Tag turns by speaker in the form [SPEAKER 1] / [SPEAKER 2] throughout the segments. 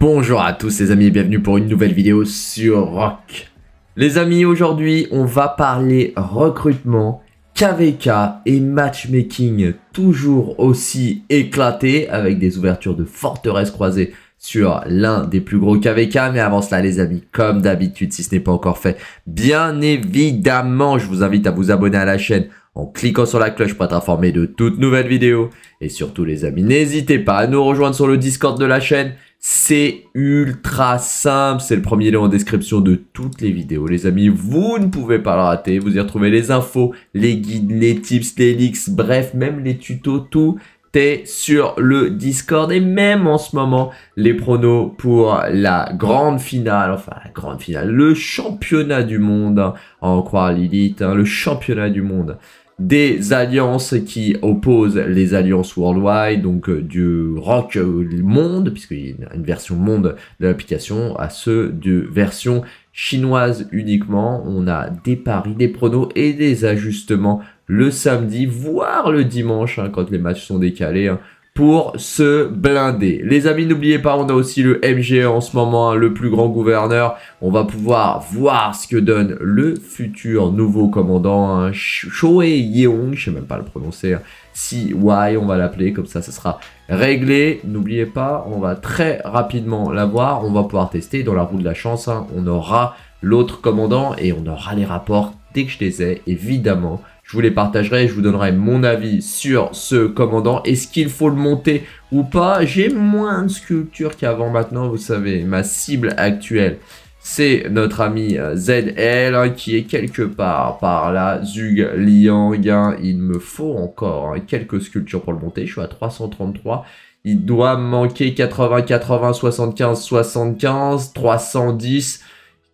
[SPEAKER 1] Bonjour à tous les amis et bienvenue pour une nouvelle vidéo sur Rock. Les amis, aujourd'hui on va parler recrutement, KVK et matchmaking toujours aussi éclaté avec des ouvertures de forteresse croisées sur l'un des plus gros KVK. Mais avant cela, les amis, comme d'habitude, si ce n'est pas encore fait, bien évidemment, je vous invite à vous abonner à la chaîne en cliquant sur la cloche pour être informé de toutes nouvelles vidéos. Et surtout, les amis, n'hésitez pas à nous rejoindre sur le Discord de la chaîne c'est ultra simple, c'est le premier lien en description de toutes les vidéos les amis, vous ne pouvez pas le rater, vous y retrouvez les infos, les guides, les tips, les leaks, bref, même les tutos, tout est sur le Discord et même en ce moment, les pronos pour la grande finale, enfin la grande finale, le championnat du monde, hein. en croire Lilith, hein, le championnat du monde des alliances qui opposent les alliances worldwide, donc euh, du rock euh, monde, puisqu'il y a une version monde de l'application, à ceux de version chinoise uniquement. On a des paris, des pronos et des ajustements le samedi, voire le dimanche, hein, quand les matchs sont décalés. Hein pour se blinder. Les amis, n'oubliez pas, on a aussi le MGE en ce moment, hein, le plus grand gouverneur. On va pouvoir voir ce que donne le futur nouveau commandant, Choe hein, Yeong, je sais même pas le prononcer, si hein. CY, on va l'appeler, comme ça, ça sera réglé. N'oubliez pas, on va très rapidement l'avoir, on va pouvoir tester dans la roue de la chance, on aura l'autre commandant et on aura les rapports dès que je les ai, évidemment je vous les partagerai, je vous donnerai mon avis sur ce commandant. Est-ce qu'il faut le monter ou pas J'ai moins de sculptures qu'avant maintenant, vous savez, ma cible actuelle. C'est notre ami euh, ZL hein, qui est quelque part par là, Zug Liang. Hein, il me faut encore hein, quelques sculptures pour le monter. Je suis à 333. Il doit manquer 80, 80, 75, 75, 310.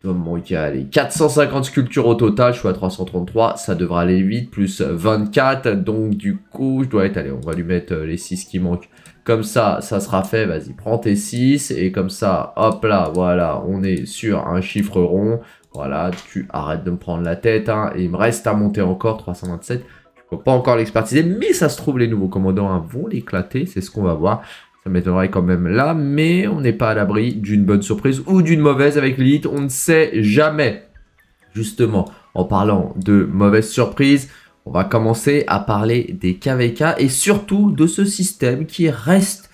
[SPEAKER 1] Il va me manquer allez, 450 sculptures au total. Je suis à 333. Ça devra aller vite. Plus 24. Donc du coup, je dois être... Allez, on va lui mettre euh, les 6 qui manquent. Comme ça, ça sera fait. Vas-y, prends tes 6. Et comme ça, hop là, voilà. On est sur un chiffre rond. Voilà, tu arrêtes de me prendre la tête. Hein, et il me reste à monter encore 327 je peux pas encore l'expertiser, mais ça se trouve, les nouveaux commandants hein, vont l'éclater, c'est ce qu'on va voir. Ça m'étonnerait quand même là, mais on n'est pas à l'abri d'une bonne surprise ou d'une mauvaise avec l'élite, on ne sait jamais. Justement, en parlant de mauvaise surprise, on va commencer à parler des KVK et surtout de ce système qui reste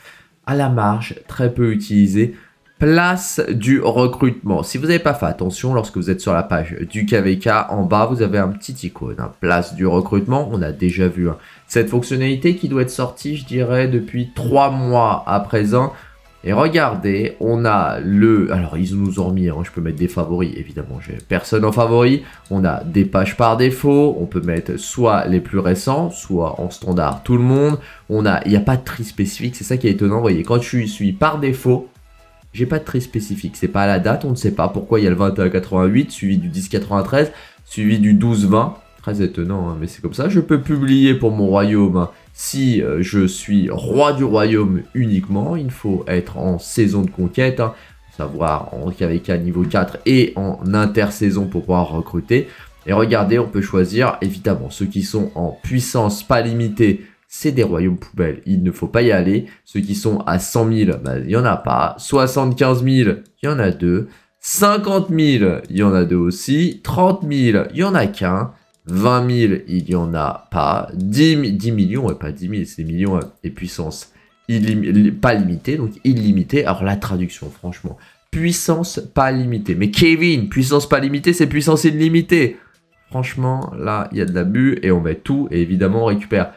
[SPEAKER 1] à la marge, très peu utilisé. Place du recrutement. Si vous n'avez pas fait attention, lorsque vous êtes sur la page du KVK, en bas, vous avez un petit icône. Hein. Place du recrutement, on a déjà vu un. Hein, cette fonctionnalité qui doit être sortie, je dirais, depuis 3 mois à présent. Et regardez, on a le... Alors, ils nous ont remis, hein, je peux mettre des favoris, évidemment, j'ai personne en favori. On a des pages par défaut, on peut mettre soit les plus récents, soit en standard tout le monde. On a... Il n'y a pas de tri spécifique, c'est ça qui est étonnant, vous voyez, quand je suis par défaut, j'ai pas de tri spécifique, c'est pas la date, on ne sait pas pourquoi il y a le 21-88 suivi du 10-93 suivi du 12-20. Très étonnant, hein, mais c'est comme ça. Je peux publier pour mon royaume hein, si euh, je suis roi du royaume uniquement. Il faut être en saison de conquête, hein, savoir en KVK niveau 4 et en intersaison pour pouvoir recruter. Et regardez, on peut choisir évidemment ceux qui sont en puissance pas limitée c'est des royaumes poubelles. Il ne faut pas y aller. Ceux qui sont à 100 000, bah, il n'y en a pas. 75 000, il y en a deux. 50 000, il y en a deux aussi. 30 000, il y en a qu'un. 20 000, il n'y en a pas. 10, millions, et pas 10 000, c'est millions et puissance pas limitée, donc illimitée. Alors la traduction, franchement, puissance pas limitée. Mais Kevin, puissance pas limitée, c'est puissance illimitée. Franchement, là, il y a de l'abus et on met tout, et évidemment, on récupère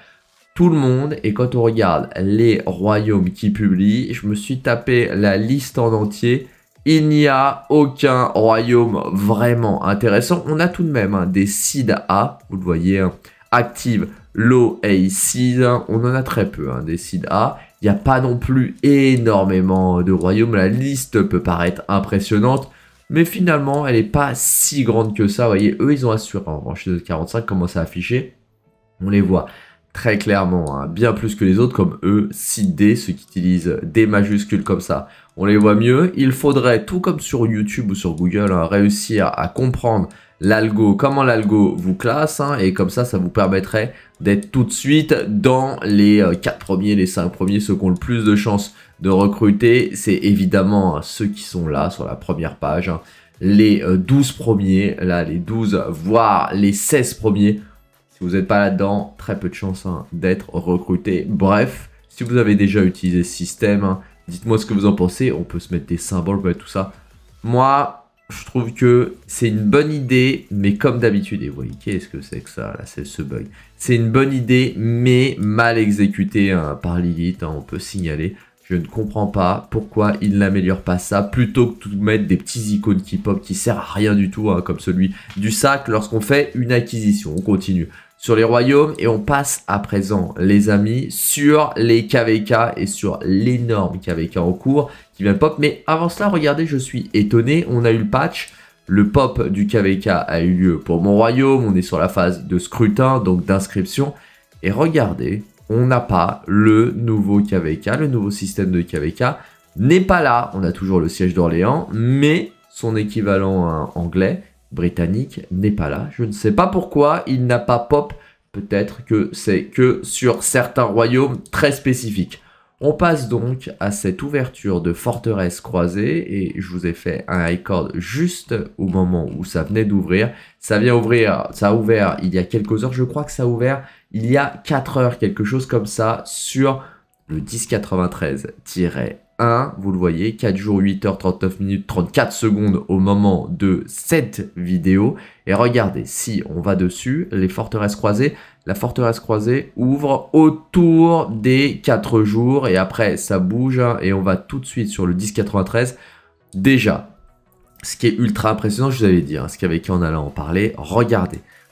[SPEAKER 1] tout le monde. Et quand on regarde les royaumes qui publient, je me suis tapé la liste en entier il n'y a aucun royaume vraiment intéressant. On a tout de même hein, des des A. vous le voyez, hein, active low et seed. Hein. On en a très peu des des A. Il n'y a pas non plus énormément de royaumes. La liste peut paraître impressionnante. Mais finalement, elle n'est pas si grande que ça. Vous voyez, eux, ils ont assuré en revanche les 45 comment ça affiché. On les voit très clairement, bien plus que les autres, comme eux, Cid d ceux qui utilisent des majuscules comme ça on les voit mieux. Il faudrait, tout comme sur YouTube ou sur Google, hein, réussir à comprendre l'algo, comment l'algo vous classe, hein, et comme ça, ça vous permettrait d'être tout de suite dans les 4 euh, premiers, les 5 premiers, ceux qui ont le plus de chances de recruter. C'est évidemment hein, ceux qui sont là sur la première page, les 12 euh, premiers, là, les 12, voire les 16 premiers. Si vous n'êtes pas là-dedans, très peu de chances d'être recruté. Bref, si vous avez déjà utilisé ce système, Dites-moi ce que vous en pensez, on peut se mettre des symboles, et tout ça. Moi, je trouve que c'est une bonne idée, mais comme d'habitude, et vous voyez, qu'est-ce que c'est que ça, là, c'est ce bug. C'est une bonne idée, mais mal exécutée hein, par Lilith, hein, on peut signaler. Je ne comprends pas pourquoi ils n'améliore pas ça plutôt que de mettre des petits icônes qui pop qui servent à rien du tout, hein, comme celui du sac lorsqu'on fait une acquisition. On continue sur les royaumes et on passe à présent, les amis, sur les KVK et sur l'énorme KVK en cours qui vient pop. Mais avant cela, regardez, je suis étonné, on a eu le patch. Le pop du KVK a eu lieu pour mon royaume, on est sur la phase de scrutin, donc d'inscription. Et regardez, on n'a pas le nouveau KVK, le nouveau système de KVK n'est pas là. On a toujours le siège d'Orléans, mais son équivalent anglais, britannique, n'est pas là. Je ne sais pas pourquoi il n'a pas pop. Peut-être que c'est que sur certains royaumes très spécifiques. On passe donc à cette ouverture de forteresse croisée et je vous ai fait un record juste au moment où ça venait d'ouvrir. Ça vient ouvrir, ça a ouvert il y a quelques heures, je crois que ça a ouvert il y a 4 heures, quelque chose comme ça, sur le 1093-1. Vous le voyez, 4 jours, 8 heures, 39 minutes, 34 secondes au moment de cette vidéo. Et regardez, si on va dessus, les forteresses croisées, la forteresse croisée ouvre autour des 4 jours et après ça bouge hein, et on va tout de suite sur le 1093. Déjà, ce qui est ultra impressionnant, je vous avais dit, hein, ce qu'avec qui on allait en parler, regardez.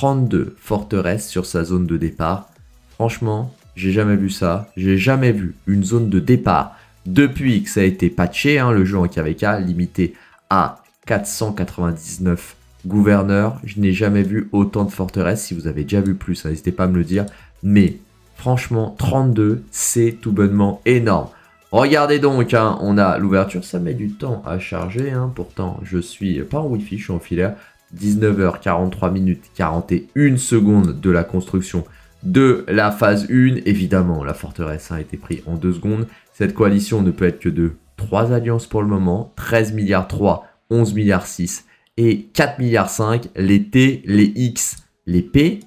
[SPEAKER 1] 32 forteresses sur sa zone de départ. Franchement, j'ai jamais vu ça. J'ai jamais vu une zone de départ depuis que ça a été patché, hein, le jeu en KVK, limité à 499 gouverneurs. Je n'ai jamais vu autant de forteresses. Si vous avez déjà vu plus, hein, n'hésitez pas à me le dire. Mais franchement, 32, c'est tout bonnement énorme. Regardez donc, hein, on a l'ouverture, ça met du temps à charger. Pourtant, je suis pas en Wi-Fi, je suis en filaire. 19h43 minutes 41 secondes de la construction de la phase 1. Évidemment, la forteresse a été prise en 2 secondes. Cette coalition ne peut être que de 3 alliances pour le moment, 13 milliards 3, 11 milliards 6 et 4 milliards 5, les T, les X, les P.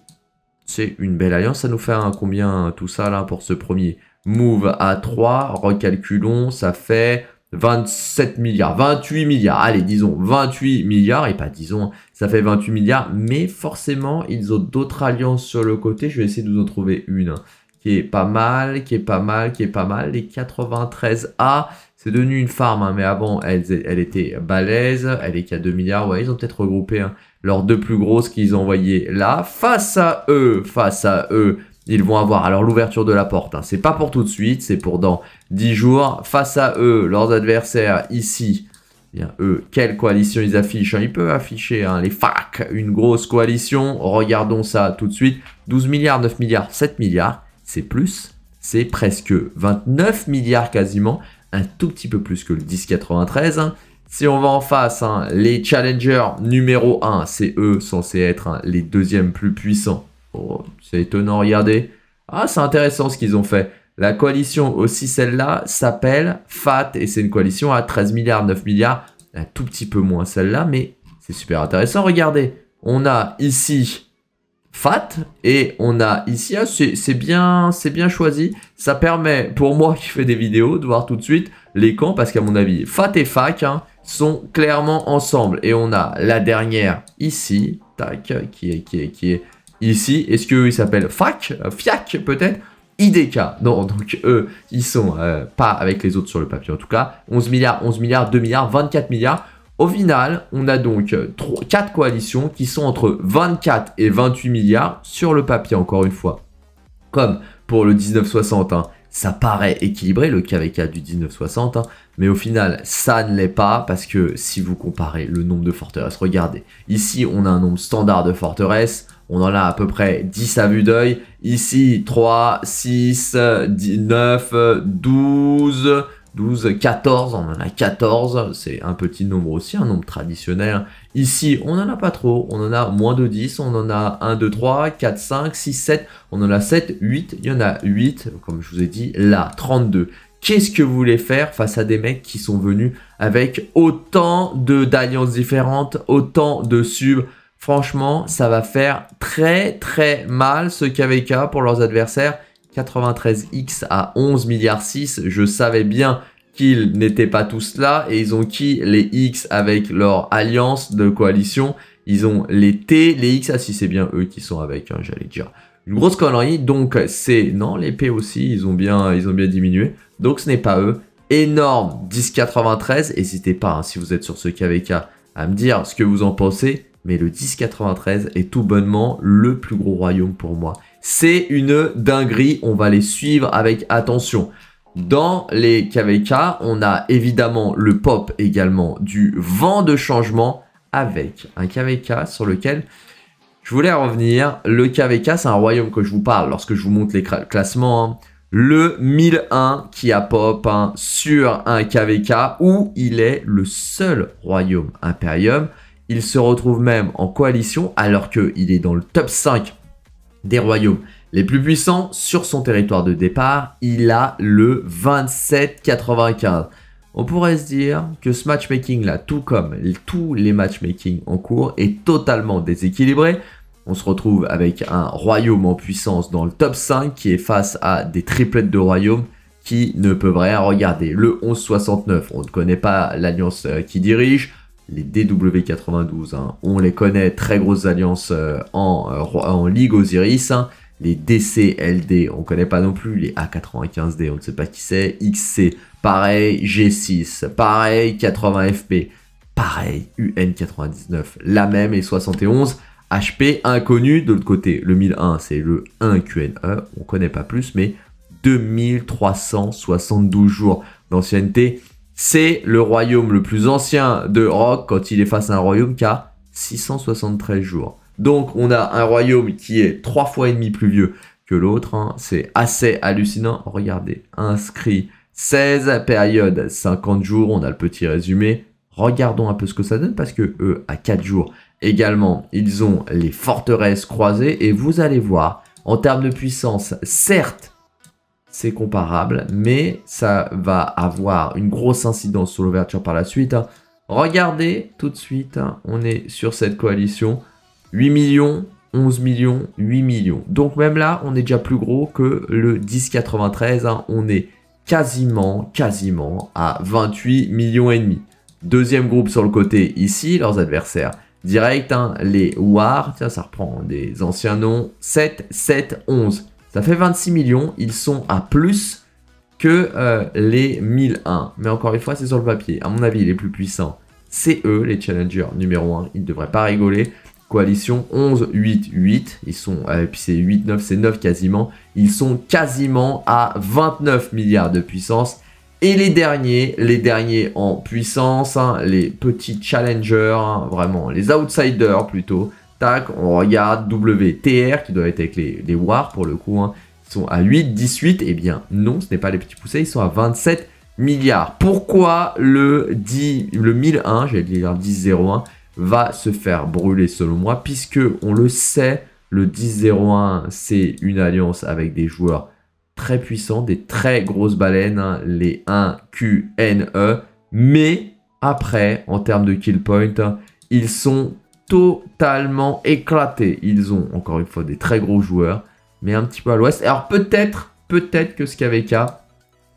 [SPEAKER 1] C'est une belle alliance, ça nous fait combien tout ça là pour ce premier move à 3, recalculons, ça fait 27 milliards, 28 milliards, allez disons 28 milliards, et pas disons, ça fait 28 milliards, mais forcément ils ont d'autres alliances sur le côté, je vais essayer de vous en trouver une hein, qui est pas mal, qui est pas mal, qui est pas mal, les 93A, c'est devenu une farm, hein, mais avant elle, était balèze, elle est qu'à 2 milliards, ouais ils ont peut-être regroupé hein, leurs deux plus grosses qu'ils ont envoyées là, face à eux, face à eux, ils vont avoir alors l'ouverture de la porte. C'est pas pour tout de suite, c'est pour dans 10 jours. Face à eux, leurs adversaires ici, bien eux, quelle coalition ils affichent hein. Ils peuvent afficher hein, les FAC, une grosse coalition. Regardons ça tout de suite. 12 milliards, 9 milliards, 7 milliards, c'est plus. C'est presque 29 milliards quasiment, un tout petit peu plus que le 1093. Hein. Si on va en face, hein, les challengers numéro 1, c'est eux censés être les deuxièmes plus puissants. Oh, c'est étonnant, regardez. Ah, c'est intéressant ce qu'ils ont fait. La coalition aussi, celle-là, s'appelle FAT et c'est une coalition à 13 milliards, 9 milliards, un tout petit peu moins celle-là, mais c'est super intéressant. Regardez, on a ici FAT et on a ici, ah, c'est bien, bien choisi. Ça permet, pour moi qui fais des vidéos, de voir tout de suite les camps parce qu'à mon avis, FAT et FAC hein, sont clairement ensemble. Et on a la dernière ici, tac, qui est, qui est, qui est ici. Est-ce qu'il s'appelle FAC euh, Fiac peut-être IDK. Non, donc eux, ils sont euh, pas avec les autres sur le papier en tout cas. 11 milliards, 11 milliards, 2 milliards, 24 milliards. Au final, on a donc 4 euh, coalitions qui sont entre 24 et 28 milliards sur le papier encore une fois. Comme pour le 1960, hein. ça paraît équilibré le KVK du 1960, hein. mais au final, ça ne l'est pas parce que si vous comparez le nombre de forteresses, regardez, ici on a un nombre standard de forteresses, on en a à peu près 10 à vue d'œil. Ici, 3, 6, 19, 9, 12, 12, 14, on en a 14, c'est un petit nombre aussi, un nombre traditionnel. Ici, on n'en a pas trop, on en a moins de 10, on en a 1, 2, 3, 4, 5, 6, 7, on en a 7, 8, il y en a 8, comme je vous ai dit, là, 32. Qu'est-ce que vous voulez faire face à des mecs qui sont venus avec autant de d'alliances différentes, autant de subs Franchement, ça va faire très très mal ce KVK pour leurs adversaires. 93X à 11 milliards 6, je savais bien qu'ils n'étaient pas tous là et ils ont qui les X avec leur alliance de coalition, ils ont les T, les X, ah si c'est bien eux qui sont avec, hein, j'allais dire. Une grosse connerie, donc c'est, non les P aussi, ils ont bien, ils ont bien diminué, donc ce n'est pas eux. Énorme 1093, n'hésitez pas hein, si vous êtes sur ce KVK à me dire ce que vous en pensez, mais le 1093 est tout bonnement le plus gros royaume pour moi. C'est une dinguerie, on va les suivre avec attention. Dans les KVK, on a évidemment le pop également du vent de changement avec un KVK sur lequel je voulais revenir. Le KVK, c'est un royaume que je vous parle lorsque je vous montre les classements. Hein. Le 1001 qui a pop hein, sur un KVK où il est le seul royaume impérium il se retrouve même en coalition alors qu'il est dans le top 5 des royaumes les plus puissants sur son territoire de départ. Il a le 27,95. On pourrait se dire que ce matchmaking là, tout comme tous les matchmaking en cours, est totalement déséquilibré. On se retrouve avec un royaume en puissance dans le top 5 qui est face à des triplettes de royaumes qui ne peuvent rien regarder. Le 1169, on ne connaît pas l'alliance euh, qui dirige les DW92. Hein. On les connaît, très grosses alliances euh, en, euh, en, Ligue Osiris. Hein. Les DCLD, on ne connaît pas non plus. Les A95D, on ne sait pas qui c'est. XC, pareil. G6, pareil. 80FP, pareil. UN99, la même. Et 71. HP, inconnu. De l'autre côté, le 1001, c'est le 1QNE. On ne connaît pas plus, mais 2372 jours d'ancienneté. C'est le royaume le plus ancien de Rock quand il est face à un royaume qui a 673 jours. Donc on a un royaume qui est trois fois et demi plus vieux que l'autre. Hein. C'est assez hallucinant. Regardez, inscrit 16 périodes, 50 jours. On a le petit résumé. Regardons un peu ce que ça donne parce que eux, à 4 jours également, ils ont les forteresses croisées et vous allez voir, en termes de puissance, certes, c'est comparable, mais ça va avoir une grosse incidence sur l'ouverture par la suite. Hein. Regardez tout de suite, hein, on est sur cette coalition, 8 millions, 11 millions, 8 millions. Donc même là, on est déjà plus gros que le 1093, hein. on est quasiment, quasiment à 28 millions et demi. Deuxième groupe sur le côté ici, leurs adversaires directs, les War, tiens ça reprend des anciens noms, 7, 7, 11. Ça fait 26 millions, ils sont à plus que euh, les 1001. Mais encore une fois, c'est sur le papier. À mon avis, les plus puissants, c'est eux, les challengers numéro 1. Ils ne devraient pas rigoler. Coalition 11, 8, 8. Ils sont, euh, et puis c'est 8, 9, c'est 9 quasiment. Ils sont quasiment à 29 milliards de puissance. Et les derniers, les derniers en puissance, hein, les petits challengers, hein, vraiment les outsiders plutôt, Tac, on regarde WTR qui doit être avec les, les pour le coup. Hein. Ils sont à 8, 18. Eh bien non, ce n'est pas les petits poussés, ils sont à 27 milliards. Pourquoi le, 10, le 1001, j'allais dire 1001, va se faire brûler selon moi Puisque on le sait, le 1001, c'est une alliance avec des joueurs très puissants, des très grosses baleines, hein, les 1QNE. Mais après, en termes de kill point, hein, ils sont totalement éclaté. Ils ont encore une fois des très gros joueurs, mais un petit peu à l'ouest. Alors peut-être, peut-être que Skaveka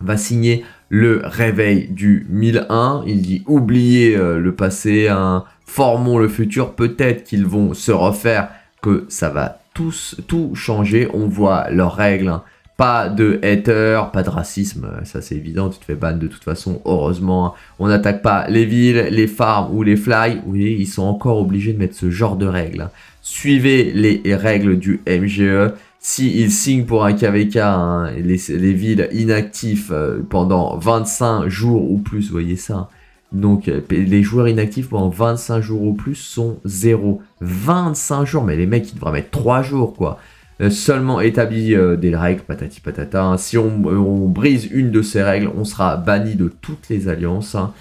[SPEAKER 1] va signer le réveil du 1001. Il dit oubliez euh, le passé, hein. formons le futur. Peut-être qu'ils vont se refaire, que ça va tous, tout changer. On voit leurs règles. Hein. Pas de hater, pas de racisme, euh, ça c'est évident, tu te fais ban de toute façon, heureusement. Hein. On n'attaque pas les villes, les farms ou les fly. Oui, ils sont encore obligés de mettre ce genre de règles. Hein. Suivez les règles du MGE. S'ils signent pour un KVK hein, les, villes inactifs euh, pendant 25 jours ou plus, vous voyez ça. Donc euh, les joueurs inactifs pendant 25 jours ou plus sont zéro. 25 jours, mais les mecs ils devraient mettre 3 jours quoi. Euh, seulement établi euh, des règles, patati patata. Hein. Si euh, on, brise une de ces règles, on sera banni de toutes les alliances hein.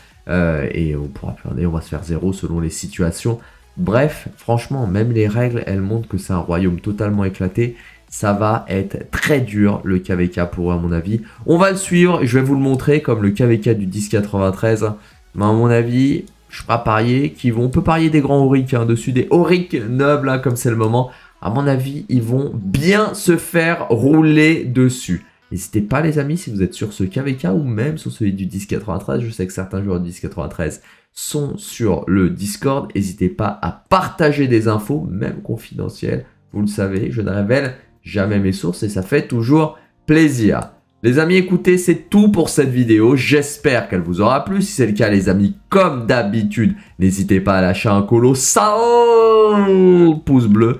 [SPEAKER 1] et on pourra plus on va se faire zéro selon les situations. Bref, franchement, même les règles, elles montrent que c'est un royaume totalement éclaté. Ça va être très dur le KVK pour eux, à mon avis. On va le suivre, je vais vous le montrer comme le KVK du 1093. Mais à mon avis, je peux parier qu'ils vont. On peut parier des grands auriques hein, dessus, des auriques nobles, comme c'est le moment à mon avis, ils vont bien se faire rouler dessus. N'hésitez pas les amis si vous êtes sur ce KVK ou même sur celui du 1093. Je sais que certains joueurs du 1093 sont sur le Discord. N'hésitez pas à partager des infos, même confidentielles. Vous le savez, je ne révèle jamais mes sources et ça fait toujours plaisir. Les amis, écoutez, c'est tout pour cette vidéo. J'espère qu'elle vous aura plu. Si c'est le cas, les amis, comme d'habitude, n'hésitez pas à lâcher un colossal oh, Pouce bleu